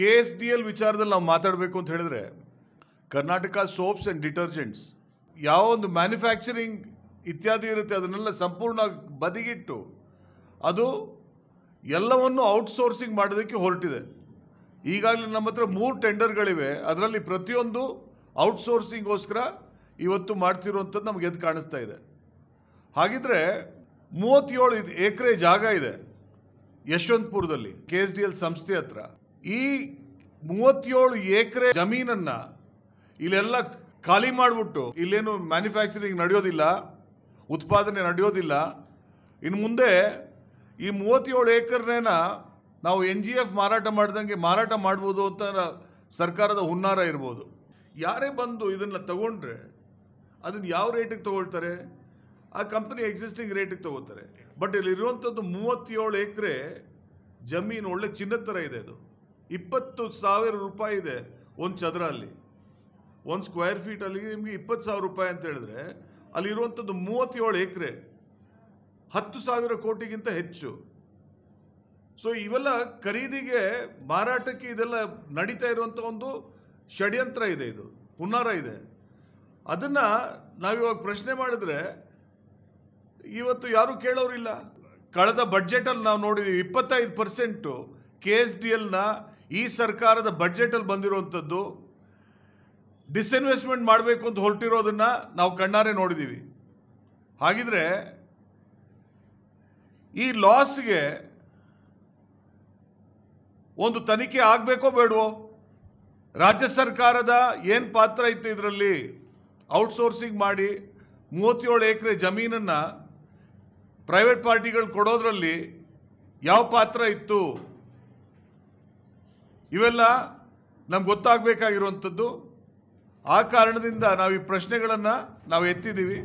K S D L ವಿಚಾರದಲ್ಲಿ ನಾವು ಮಾತಾಡಬೇಕು ಅಂತ ಹೇಳಿದ್ರೆ ಕರ್ನಾಟಕ ಸೋಪ್ಸ್ ಆ್ಯಂಡ್ ಡಿಟರ್ಜೆಂಟ್ಸ್ ಯಾವ ಒಂದು ಮ್ಯಾನುಫ್ಯಾಕ್ಚರಿಂಗ್ ಇತ್ಯಾದಿ ಇರುತ್ತೆ ಅದನ್ನೆಲ್ಲ ಸಂಪೂರ್ಣ ಬದಿಗಿಟ್ಟು ಅದು ಎಲ್ಲವನ್ನು ಔಟ್ಸೋರ್ಸಿಂಗ್ ಮಾಡೋದಕ್ಕೆ ಹೊರಟಿದೆ ಈಗಾಗಲೇ ನಮ್ಮ ಹತ್ರ ಮೂರು ಟೆಂಡರ್ಗಳಿವೆ ಅದರಲ್ಲಿ ಪ್ರತಿಯೊಂದು ಔಟ್ಸೋರ್ಸಿಂಗೋಸ್ಕರ ಇವತ್ತು ಮಾಡ್ತಿರುವಂಥದ್ದು ನಮಗೆ ಎದ್ದು ಕಾಣಿಸ್ತಾ ಇದೆ ಹಾಗಿದ್ರೆ ಮೂವತ್ತೇಳು ಎಕರೆ ಜಾಗ ಇದೆ ಯಶವಂತಪುರದಲ್ಲಿ ಕೆ ಎಸ್ ಡಿ ಎಲ್ ಸಂಸ್ಥೆ ಹತ್ರ ಈ ಮೂವತ್ತೇಳು ಎಕರೆ ಜಮೀನನ್ನ ಇಲ್ಲೆಲ್ಲ ಖಾಲಿ ಮಾಡಿಬಿಟ್ಟು ಇಲ್ಲೇನು ಮ್ಯಾನುಫ್ಯಾಕ್ಚರಿಂಗ್ ನಡೆಯೋದಿಲ್ಲ ಉತ್ಪಾದನೆ ನಡೆಯೋದಿಲ್ಲ ಇನ್ನು ಮುಂದೆ ಈ ಮೂವತ್ತೇಳು ಏಕರ್ನೇನ ನಾವು ಎನ್ ಜಿ ಎಫ್ ಮಾರಾಟ ಮಾಡ್ದಂಗೆ ಮಾರಾಟ ಮಾಡ್ಬೋದು ಅಂತ ಸರ್ಕಾರದ ಹುನ್ನಾರ ಇರ್ಬೋದು ಯಾರೇ ಬಂದು ಇದನ್ನು ತಗೊಂಡ್ರೆ ಅದನ್ನು ಯಾವ ರೇಟಿಗೆ ತಗೊಳ್ತಾರೆ ಆ ಕಂಪ್ನಿ ಎಕ್ಸಿಸ್ಟಿಂಗ್ ರೇಟಿಗೆ ತಗೋತಾರೆ ಬಟ್ ಇಲ್ಲಿರುವಂಥದ್ದು ಮೂವತ್ತೇಳು ಎಕರೆ ಜಮೀನು ಒಳ್ಳೆ ಚಿನ್ನದ ಥರ ಇದೆ ಅದು ಇಪ್ಪತ್ತು ಸಾವಿರ ರೂಪಾಯಿ ಇದೆ ಒಂದು ಚದರ ಅಲ್ಲಿ ಒಂದು ಸ್ಕ್ವೇರ್ ಫೀಟ್ ಅಲ್ಲಿ ನಿಮಗೆ ಇಪ್ಪತ್ತು ಸಾವಿರ ರೂಪಾಯಿ ಅಂತ ಹೇಳಿದ್ರೆ ಅಲ್ಲಿರುವಂಥದ್ದು ಮೂವತ್ತೇಳು ಎಕರೆ ಹತ್ತು ಸಾವಿರ ಕೋಟಿಗಿಂತ ಹೆಚ್ಚು ಸೊ ಇವೆಲ್ಲ ಖರೀದಿಗೆ ಮಾರಾಟಕ್ಕೆ ಇದೆಲ್ಲ ನಡೀತಾ ಇರುವಂಥ ಒಂದು ಷಡ್ಯಂತ್ರ ಇದೆ ಇದು ಹುನ್ನಾರ ಇದೆ ಅದನ್ನು ನಾವಿವಾಗ ಪ್ರಶ್ನೆ ಮಾಡಿದ್ರೆ ಇವತ್ತು ಯಾರೂ ಕೇಳೋರಿಲ್ಲ ಕಳೆದ ಬಡ್ಜೆಟಲ್ಲಿ ನಾವು ನೋಡಿದ್ದೀವಿ ಇಪ್ಪತ್ತೈದು ಪರ್ಸೆಂಟು ಕೆ ಎಸ್ ಡಿ ಎಲ್ನ ಈ ಸರ್ಕಾರದ ಬಡ್ಜೆಟಲ್ಲಿ ಬಂದಿರುವಂಥದ್ದು ಡಿಸ್ಇನ್ವೆಸ್ಟ್ಮೆಂಟ್ ಮಾಡಬೇಕು ಅಂತ ಹೊರಟಿರೋದನ್ನು ನಾವು ಕಣ್ಣಾರೆ ನೋಡಿದ್ದೀವಿ ಹಾಗಿದ್ರೆ ಈ ಲಾಸ್ಗೆ ಒಂದು ತನಿಖೆ ಆಗಬೇಕೋ ಬೇಡವೋ ರಾಜ್ಯ ಸರ್ಕಾರದ ಏನು ಪಾತ್ರ ಇತ್ತು ಇದರಲ್ಲಿ ಔಟ್ಸೋರ್ಸಿಂಗ್ ಮಾಡಿ ಮೂವತ್ತೇಳು ಎಕರೆ ಜಮೀನನ್ನು ಪ್ರೈವೇಟ್ ಪಾರ್ಟಿಗಳು ಕೊಡೋದ್ರಲ್ಲಿ ಯಾವ ಪಾತ್ರ ಇತ್ತು ಇವೆಲ್ಲ ನಮ್ಗೆ ಗೊತ್ತಾಗಬೇಕಾಗಿರುವಂಥದ್ದು ಆ ಕಾರಣದಿಂದ ನಾವು ಈ ಪ್ರಶ್ನೆಗಳನ್ನು ನಾವು ಎತ್ತಿದ್ದೀವಿ